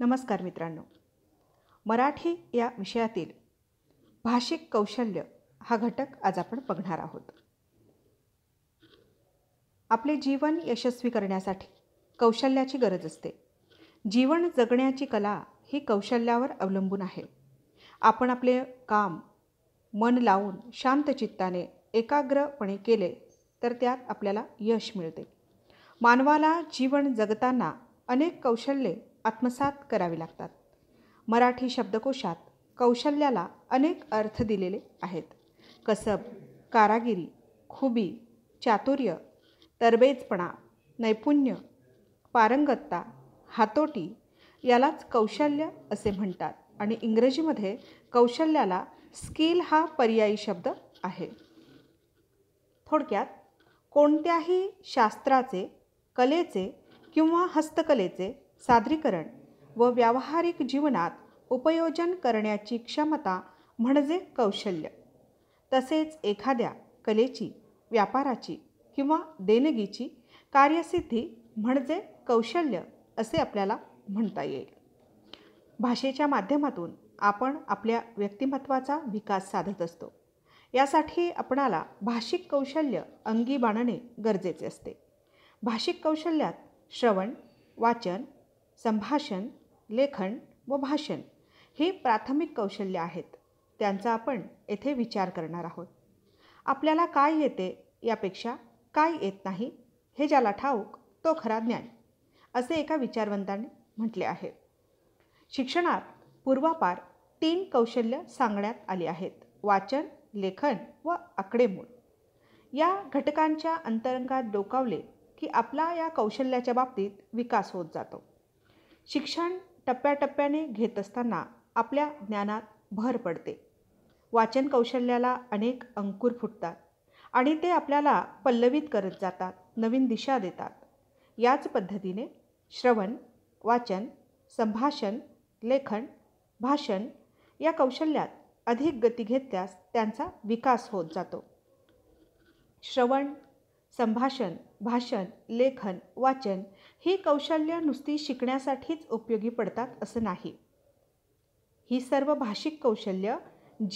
नमस्कार मित्रांनो मराठी या विषयातील भाषिक कौशल्य हा घटक आज आपण बघणार आहोत आपले जीवन यशस्वी करण्यासाठी कौशल्याची गरज असते जीवन जगण्याची कला ही कौशल्यावर अवलंबून आहे आपण आपले काम मन लावून शांत चित्ताने एकाग्रपणे केले तर त्यात आपल्याला यश मिळते मानवाला जीवन जगताना अनेक कौशल्ये आत्मसात करावी लागतात मराठी शब्दकोशात कौशल्याला अनेक अर्थ दिलेले आहेत कसब कारागिरी खुबी चातुर्य तरबेजपणा नैपुण्य पारंगतता हातोटी यालाच कौशल्य असे म्हणतात आणि इंग्रजीमध्ये कौशल्याला स्किल हा पर्यायी शब्द आहे थोडक्यात कोणत्याही शास्त्राचे कलेचे किंवा हस्तकलेचे सादरीकरण व व्यावहारिक जीवनात उपयोजन करण्याची क्षमता म्हणजे कौशल्य तसेच एखाद्या कलेची व्यापाराची किंवा देणगीची कार्यसिद्धी म्हणजे कौशल्य असे आपल्याला म्हणता येईल भाषेच्या माध्यमातून आपण आपल्या व्यक्तिमत्वाचा विकास साधत असतो यासाठी आपणाला भाषिक कौशल्य अंगी बाणणे गरजेचे असते भाषिक कौशल्यात श्रवण वाचन संभाषण लेखन व भाषण ही प्राथमिक कौशल्य आहेत त्यांचा आपण येथे विचार करणार आहोत आपल्याला काय येते यापेक्षा काय येत नाही हे ज्याला ठाऊक तो खरा ज्ञान असे एका विचारवंताने म्हटले आहे शिक्षणात पूर्वापार तीन कौशल्य सांगण्यात आली आहेत वाचन लेखन व आकडेमोड या घटकांच्या अंतरंगात डोकावले की आपला या कौशल्याच्या बाबतीत विकास होत जातो शिक्षण टप्प्याटप्प्याने घेत असताना आपल्या ज्ञानात भर पडते वाचन कौशल्याला अनेक अंकुर फुटतात आणि ते आपल्याला पल्लवित करत जातात नवीन दिशा देतात याच पद्धतीने श्रवण वाचन संभाषण लेखन भाषण या कौशल्यात अधिक गती घेतल्यास त्यांचा विकास होत जातो श्रवण संभाषण भाषण लेखन वाचन ही कौशल्य नुसती शिकण्यासाठीच उपयोगी पडतात असं नाही ही सर्व भाषिक कौशल्य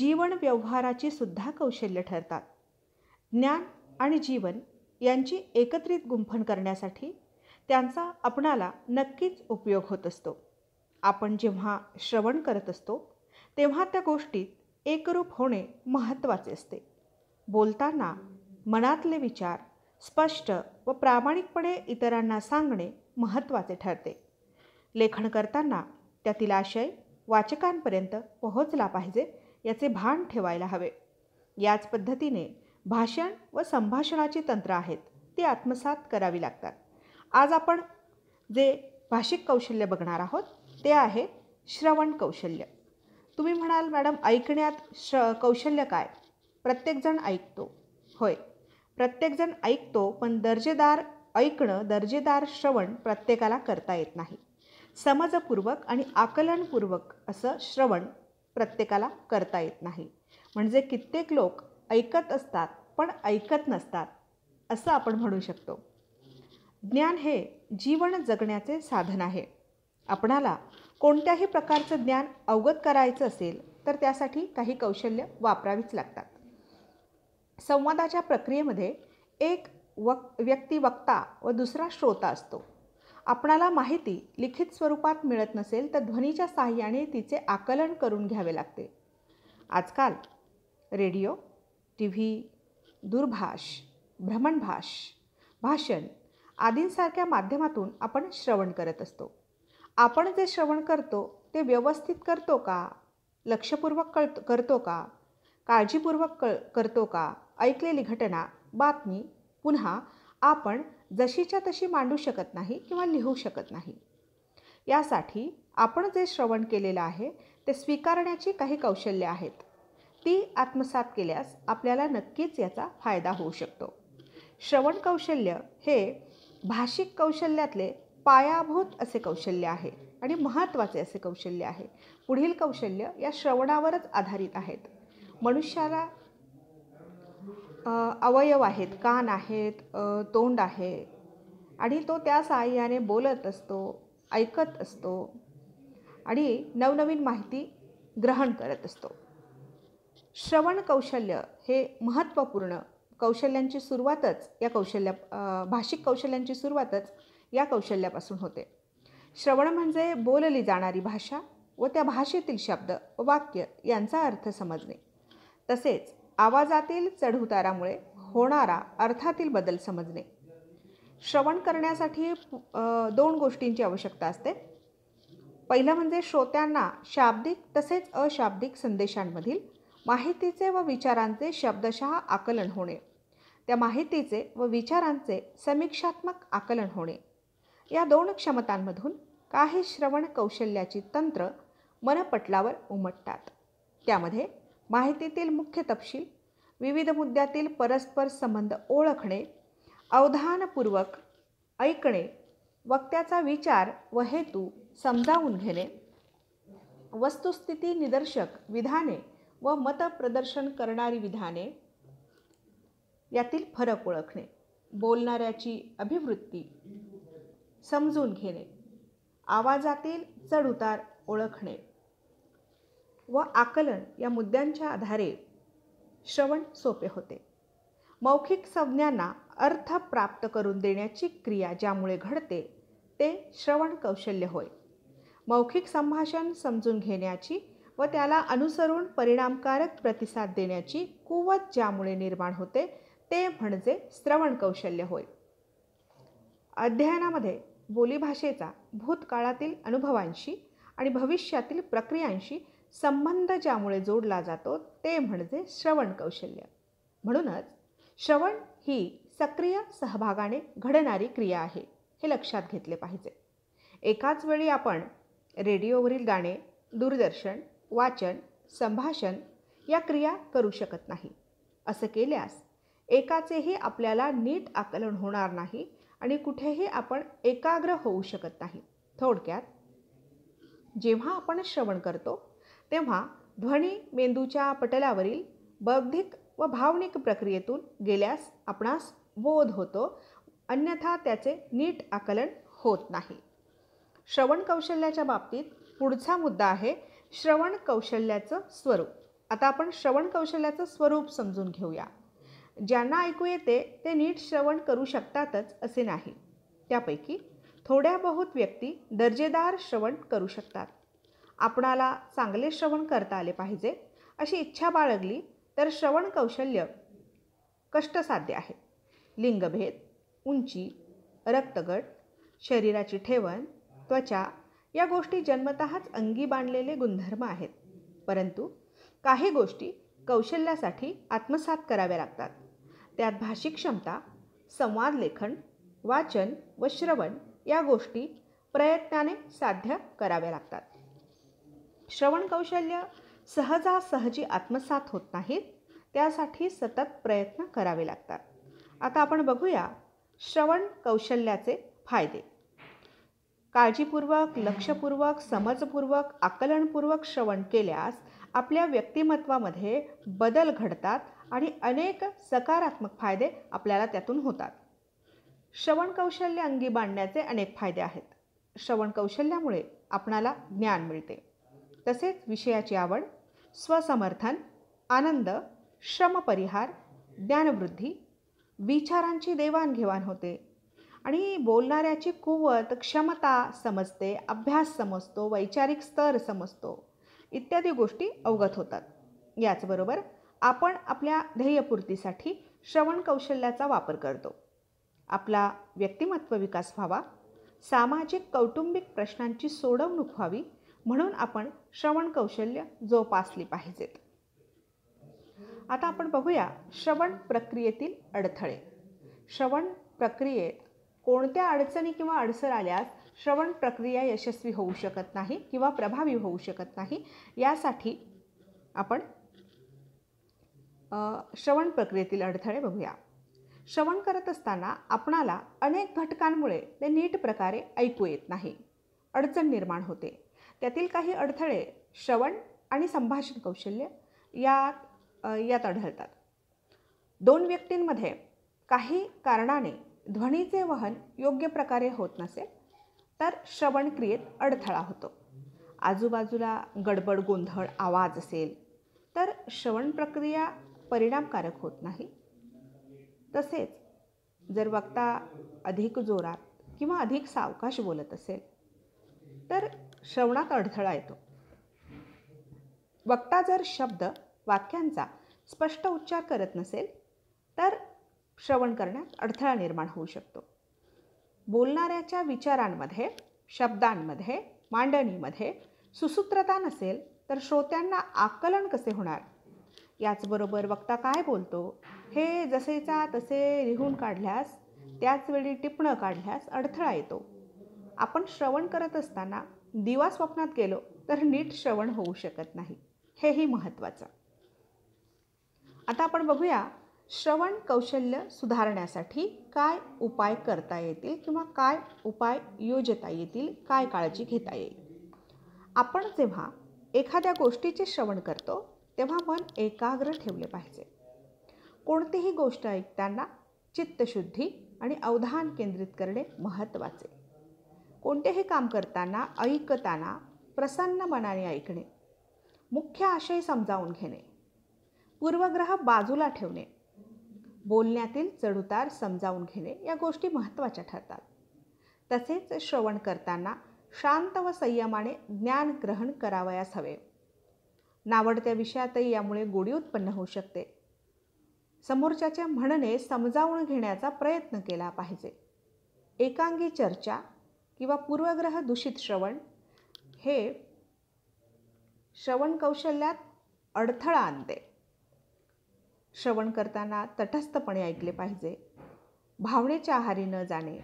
जीवन व्यवहाराची सुद्धा कौशल्य ठरतात ज्ञान आणि जीवन यांची एकत्रित गुंफण करण्यासाठी त्यांचा आपणाला नक्कीच उपयोग होत असतो आपण जेव्हा श्रवण करत असतो तेव्हा त्या गोष्टीत एकरूप होणे महत्त्वाचे असते बोलताना मनातले विचार स्पष्ट व प्रामाणिकपणे इतरांना सांगणे महत्त्वाचे ठरते लेखन करताना त्यातील आशय वाचकांपर्यंत पोहोचला पाहिजे याचे भान ठेवायला हवे याच पद्धतीने भाषण व संभाषणाची तंत्र आहेत ती आत्मसात करावी लागतात आज आपण जे भाषिक कौशल्य बघणार आहोत ते आहे श्रवण कौशल्य तुम्ही म्हणाल मॅडम ऐकण्यात श्र कौशल्य काय प्रत्येकजण ऐकतो होय प्रत्येकजण ऐकतो पण दर्जेदार ऐकणं दर्जेदार श्रवण प्रत्येकाला करता येत नाही समजपूर्वक आणि आकलनपूर्वक असं श्रवण प्रत्येकाला करता येत नाही म्हणजे कित्येक लोक ऐकत असतात पण ऐकत नसतात असं आपण म्हणू शकतो ज्ञान हे जीवन जगण्याचे साधन आहे आपणाला कोणत्याही प्रकारचं ज्ञान अवगत करायचं असेल तर त्यासाठी काही कौशल्य वापरावीच लागतात संवादाच्या प्रक्रियेमध्ये एक वक् व्यक्ती वक्ता व दुसरा श्रोता असतो आपणाला माहिती लिखित स्वरूपात मिळत नसेल तर ध्वनीच्या साह्याने तिचे आकलन करून घ्यावे लागते आजकाल रेडिओ टी व्ही दूरभाष भ्रमणभाष भाषण आदींसारख्या माध्यमातून आपण श्रवण करत असतो आपण जे श्रवण करतो ते व्यवस्थित करतो का लक्षपूर्वक कळत करतो का काळजीपूर्वक कळ करतो का ऐकलेली घटना बातमी पुन्हा आपण जशीच्या तशी मांडू शकत नाही किंवा लिहू शकत नाही यासाठी आपण जे श्रवण केलेलं आहे ते स्वीकारण्याची काही कौशल्य आहेत ती आत्मसात केल्यास आपल्याला नक्कीच याचा फायदा होऊ शकतो श्रवण कौशल्य हे भाषिक कौशल्यातले पायाभूत असे कौशल्य आहे आणि महत्त्वाचे असे कौशल्य आहे पुढील कौशल्य या श्रवणावरच आधारित आहेत मनुष्याला अवयव आहेत कान आहेत तोंड आहे आणि तो त्या साहाय्याने बोलत असतो ऐकत असतो आणि नवनवीन माहिती ग्रहण करत असतो श्रवण कौशल्य हे महत्त्वपूर्ण कौशल्यांची सुरुवातच या कौशल्या भाषिक कौशल्यांची सुरुवातच या कौशल्यापासून होते श्रवण म्हणजे बोलली जाणारी भाषा व त्या भाषेतील शब्द वाक्य यांचा अर्थ समजणे तसेच आवाजातील चढउतारामुळे होणारा अर्थातील बदल समजणे श्रवण करण्यासाठी दोन गोष्टींची आवश्यकता असते पहिलं म्हणजे श्रोत्यांना शाब्दिक तसेच अशाब्दिक संदेशांमधील माहितीचे व विचारांचे शब्दशः आकलन होणे त्या माहितीचे व विचारांचे समीक्षात्मक आकलन होणे या दोन क्षमतांमधून काही श्रवण कौशल्याची तंत्र मनपटलावर उमटतात त्यामध्ये माहितीतील मुख्य तपशील विविध मुद्द्यातील परस्पर संबंध ओळखणे अवधानपूर्वक ऐकणे वक्त्याचा विचार व हेतू समजावून घेणे वस्तुस्थिती निदर्शक विधाने व मतप्रदर्शन करणारी विधाने यातील फरक ओळखणे बोलणाऱ्याची अभिवृत्ती समजून घेणे आवाजातील चढउतार ओळखणे व आकलन या मुद्द्यांच्या आधारे श्रवण सोपे होते मौखिक संज्ञांना अर्थ प्राप्त करून देण्याची क्रिया ज्यामुळे घडते ते श्रवण कौशल्य होय मौखिक संभाषण समजून घेण्याची व त्याला अनुसरून परिणामकारक प्रतिसाद देण्याची कुवत ज्यामुळे निर्माण होते ते म्हणजे श्रवण कौशल्य होय अध्ययनामध्ये बोलीभाषेचा भूतकाळातील अनुभवांशी आणि भविष्यातील प्रक्रियांशी संबंध ज्यामुळे जोडला जातो ते म्हणजे श्रवण कौशल्य म्हणूनच श्रवण ही सक्रिय सहभागाने घडणारी क्रिया आहे हे लक्षात घेतले पाहिजे एकाच वेळी आपण रेडिओवरील गाणे दूरदर्शन वाचन संभाषण या क्रिया करू शकत नाही असं केल्यास एकाचेही आपल्याला नीट आकलन होणार नाही आणि कुठेही आपण एकाग्र होऊ शकत नाही थोडक्यात जेव्हा आपण श्रवण करतो तेव्हा ध्वनी मेंदूच्या पटलावरील बौद्धिक व भावनिक प्रक्रियेतून गेल्यास आपणास बोध होतो अन्यथा त्याचे नीट आकलन होत नाही श्रवण कौशल्याच्या बाबतीत पुढचा मुद्दा आहे श्रवण कौशल्याचं स्वरूप आता आपण श्रवण कौशल्याचं स्वरूप समजून घेऊया ज्यांना ऐकू येते ते नीट श्रवण करू शकतातच असे नाही त्यापैकी थोड्या बहुत व्यक्ती दर्जेदार श्रवण करू शकतात आपणाला चांगले श्रवण करता आले पाहिजे अशी इच्छा बाळगली तर श्रवण कौशल्य कष्टसाध्य आहे लिंगभेद उंची रक्तगट शरीराची ठेवण त्वचा या गोष्टी जन्मतःच अंगी बांधलेले गुणधर्म आहेत परंतु काही गोष्टी कौशल्यासाठी आत्मसात कराव्या लागतात त्यात भाषिक क्षमता संवाद लेखन वाचन व श्रवण या गोष्टी प्रयत्नाने साध्य कराव्या लागतात श्रवण कौशल्य सहजासहजी आत्मसात होत नाहीत त्यासाठी सतत प्रयत्न करावे लागतात आता आपण बघूया श्रवण कौशल्याचे फायदे काळजीपूर्वक लक्षपूर्वक समजपूर्वक आकलनपूर्वक श्रवण केल्यास आपल्या व्यक्तिमत्वामध्ये बदल घडतात आणि अनेक सकारात्मक फायदे आपल्याला त्यातून होतात श्रवण कौशल्य अंगी बांधण्याचे अनेक फायदे आहेत श्रवण कौशल्यामुळे आपणाला ज्ञान मिळते तसेच विषयाची आवड स्वसमर्थन आनंद श्रमपरिहार ज्ञानवृद्धी विचारांची देवाणघेवाण होते आणि बोलणाऱ्याची कुवत क्षमता समजते अभ्यास समजतो वैचारिक स्तर समजतो इत्यादी गोष्टी अवगत होतात याचबरोबर आपण आपल्या ध्येयपूर्तीसाठी श्रवण कौशल्याचा वापर करतो आपला व्यक्तिमत्व विकास व्हावा सामाजिक कौटुंबिक प्रश्नांची सोडवणूक व्हावी म्हणून आपण श्रवण कौशल्य जोपासली पाहिजेत आता आपण बघूया श्रवण प्रक्रियेतील अडथळे श्रवण प्रक्रियेत कोणत्या अडचणी किंवा अडसर आल्यास श्रवण प्रक्रिया यशस्वी होऊ शकत नाही किंवा प्रभावी होऊ शकत नाही यासाठी आपण श्रवण प्रक्रियेतील अडथळे बघूया श्रवण करत असताना आपणाला अनेक घटकांमुळे ते नीट प्रकारे ऐकू येत नाही अडचण निर्माण होते त्यातील काही अडथळे श्रवण आणि संभाषण कौशल्य यात यात आढळतात दोन व्यक्तींमध्ये काही कारणाने ध्वनीचे वहन योग्य प्रकारे होत नसेल तर श्रवण क्रियेत अडथळा होतो आजूबाजूला गडबड गोंधळ आवाज असेल तर श्रवण प्रक्रिया परिणामकारक होत नाही तसेच जर वक्ता अधिक जोरात किंवा अधिक सावकाश बोलत असेल तर श्रवणात अडथळा येतो वक्ता जर शब्द वाक्यांचा स्पष्ट उच्चार करत नसेल तर श्रवण करण्यात अडथळा निर्माण होऊ शकतो बोलणाऱ्याच्या विचारांमध्ये शब्दांमध्ये मांडणीमध्ये सुसूत्रता नसेल तर श्रोत्यांना आकलन कसे होणार याचबरोबर वक्ता काय बोलतो हे जसेचा तसे लिहून काढल्यास त्याचवेळी टिपणं काढल्यास अडथळा येतो आपण श्रवण करत असताना दिवा स्वप्नात गेलो तर नीट श्रवण होऊ शकत नाही हेही महत्त्वाचं आता आपण बघूया श्रवण कौशल्य सुधारण्यासाठी काय उपाय करता येतील किंवा काय उपाय योजता येतील काय काळजी घेता येईल आपण जेव्हा एखाद्या गोष्टीचे श्रवण करतो तेव्हा मन एकाग्र ठेवले पाहिजे कोणतीही गोष्ट ऐकताना चित्तशुद्धी आणि अवधान केंद्रित करणे महत्त्वाचे कोणतेही काम करताना ऐकताना प्रसन्न मनाने ऐकणे मुख्य आशय समजावून घेणे पूर्वग्रह बाजूला ठेवणे बोलण्यातील चढउतार समजावून घेणे या गोष्टी महत्त्वाच्या ठरतात तसेच श्रवण करताना शांत व संयमाने ज्ञान ग्रहण करावयास हवे नावडत्या विषयातही यामुळे गोडी उत्पन्न होऊ शकते समोरच्याचे म्हणणे समजावून घेण्याचा प्रयत्न केला पाहिजे एकांगी चर्चा किंवा पूर्वग्रह दूषित श्रवण हे श्रवण कौशल्यात अडथळा आणते श्रवण करताना तटस्थपणे ऐकले पाहिजे भावनेच्या आहारी न जाणे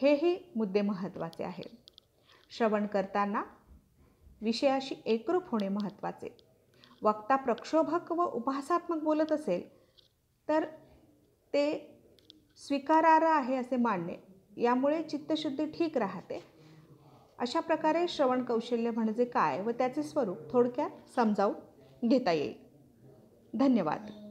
हेही मुद्दे महत्त्वाचे आहेत श्रवण करताना विषयाशी एकरूप होणे महत्त्वाचे वक्ता प्रक्षोभक व उपहासात्मक बोलत असेल तर ते स्वीकारार्ह आहे असे मानणे यामुळे चित्तशुद्धी ठीक राहते अशा प्रकारे श्रवण कौशल्य म्हणजे काय व त्याचे स्वरूप थोडक्यात समजावून घेता येईल धन्यवाद